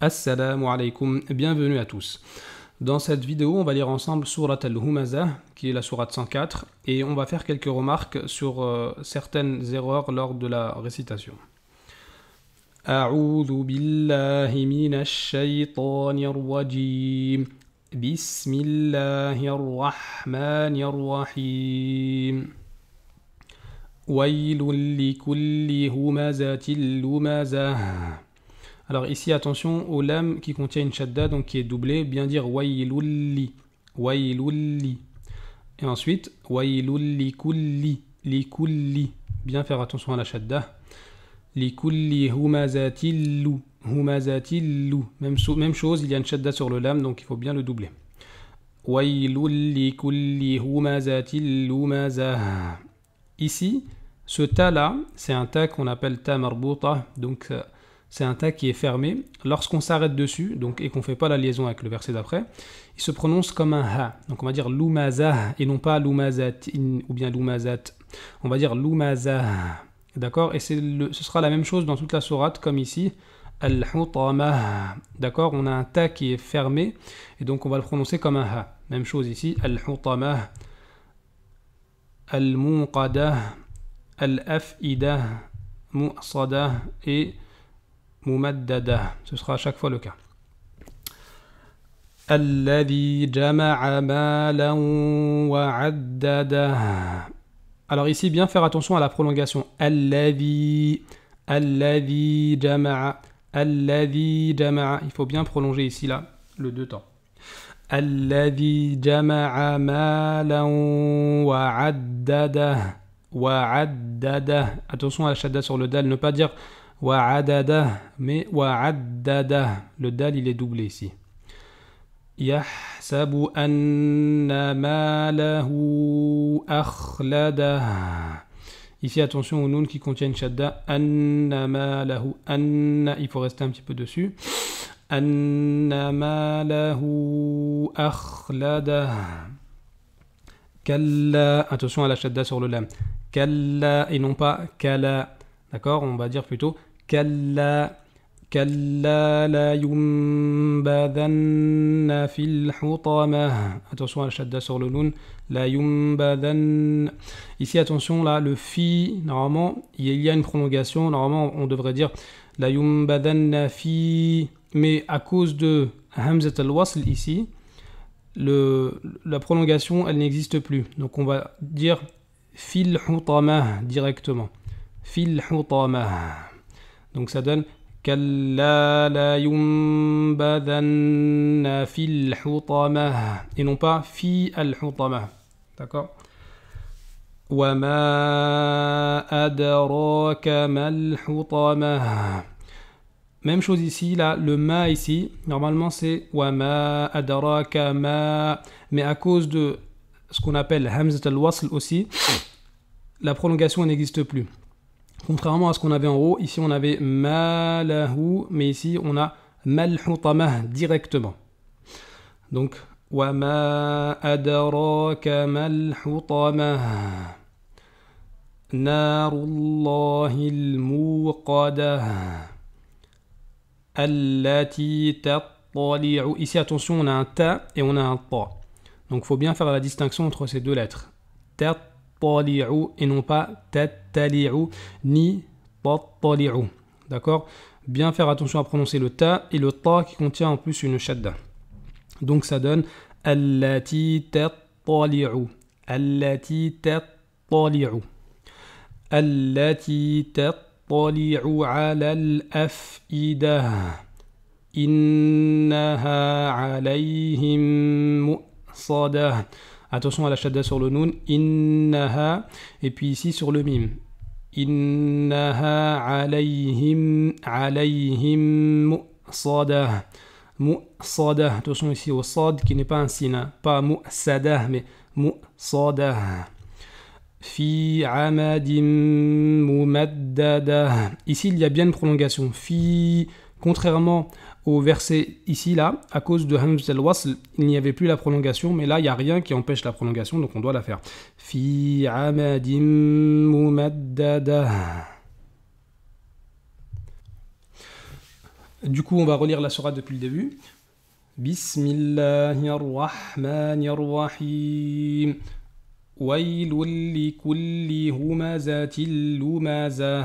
Assalamu alaikum, bienvenue à tous. Dans cette vidéo, on va lire ensemble Surat al-Humaza, qui est la Sourate 104, et on va faire quelques remarques sur euh, certaines erreurs lors de la récitation. أعوذ بالله من الشيطان الرجيم alors ici, attention au lam qui contient une shadda, donc qui est doublée, bien dire wailulli, wailulli. Et ensuite, wailulli kulli, likulli. Bien faire attention à la shadda. Likulli humazatillu, humazatillu. Même, même chose, il y a une shadda sur le lame donc il faut bien le doubler. Wailulli kulli Ici, ce ta là, c'est un ta qu'on appelle ta marbouta, donc euh, c'est un ta qui est fermé. Lorsqu'on s'arrête dessus, donc et qu'on ne fait pas la liaison avec le verset d'après, il se prononce comme un ha. Donc on va dire lumaza et non pas lumazatin ou bien lumazat. On va dire lumaza, D'accord Et ce sera la même chose dans toute la sourate comme ici. al D'accord On a un ta qui est fermé et donc on va le prononcer comme un ha. Même chose ici. al al al Et dada Ce sera à chaque fois le cas. Alors ici, bien faire attention à la prolongation. Alladhi, alladhi jama'a, jama'a. Il faut bien prolonger ici, là, le deux temps. Alladhi jama'a Attention à la shadda sur le dal, ne pas dire وعدده mais le dal il est doublé ici يحسب Ici, attention aux nouns qui contiennent shadda. Annama lahu. Anna, il faut rester un petit peu dessus. Annama lahu akhlada. Kalla. Attention à la shadda sur le lam. Kalla et non pas kala. D'accord On va dire plutôt كلا كلا لا ينبذن fil الحطمة attention à la shadda sur le nun la ici attention là le fi normalement il y a une prolongation normalement on devrait dire la la fi mais à cause de hamzat al-wasl ici le, la prolongation elle n'existe plus donc on va dire fil hutama directement fil hutama donc ça donne Kalla fil et non pas fi al D'accord Même chose ici, le ma ici, normalement c'est wama ma, mais à cause de ce qu'on appelle hamzat al-wasl aussi, la prolongation n'existe plus. Contrairement à ce qu'on avait en haut, ici on avait malahu, mais ici on a malhutama directement. Donc, wa ma adraka malhutamah. Narullahi al-muqadah. Allati Ici, attention, on a un ta et on a un ta. Donc, faut bien faire la distinction entre ces deux lettres et non pas ni tattali'u. D'accord Bien faire attention à prononcer le ta et le ta qui contient en plus une shadda. Donc ça donne allati tattali'u. Allati tattali'u. Allati tattali'u ala al إنها عليهم Attention à la shadda sur le noun, innaha, et puis ici sur le mim. Innaha alayhim, alayhim Mou soda attention ici au sad qui n'est pas un sina, hein. pas mu'sadah, mais mu'sadah. Fi amadim mumaddadah. Ici, il y a bien une prolongation. Fi Contrairement au verset ici, là, à cause de Hamz al-Wasl, il n'y avait plus la prolongation, mais là, il n'y a rien qui empêche la prolongation, donc on doit la faire. Fi amadim Du coup, on va relire la sourate depuis le début. Bismillahirrahmanirrahim. Wailul li kulli il lumaza.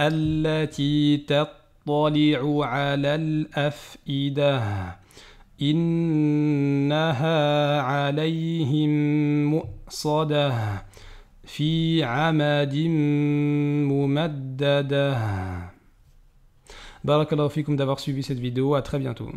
التي تطلع على الأفئدة إنها عليهم مؤصدة في عمد ممددة بارك الله فيكم d'avoir suivi cette vidéo à très bientôt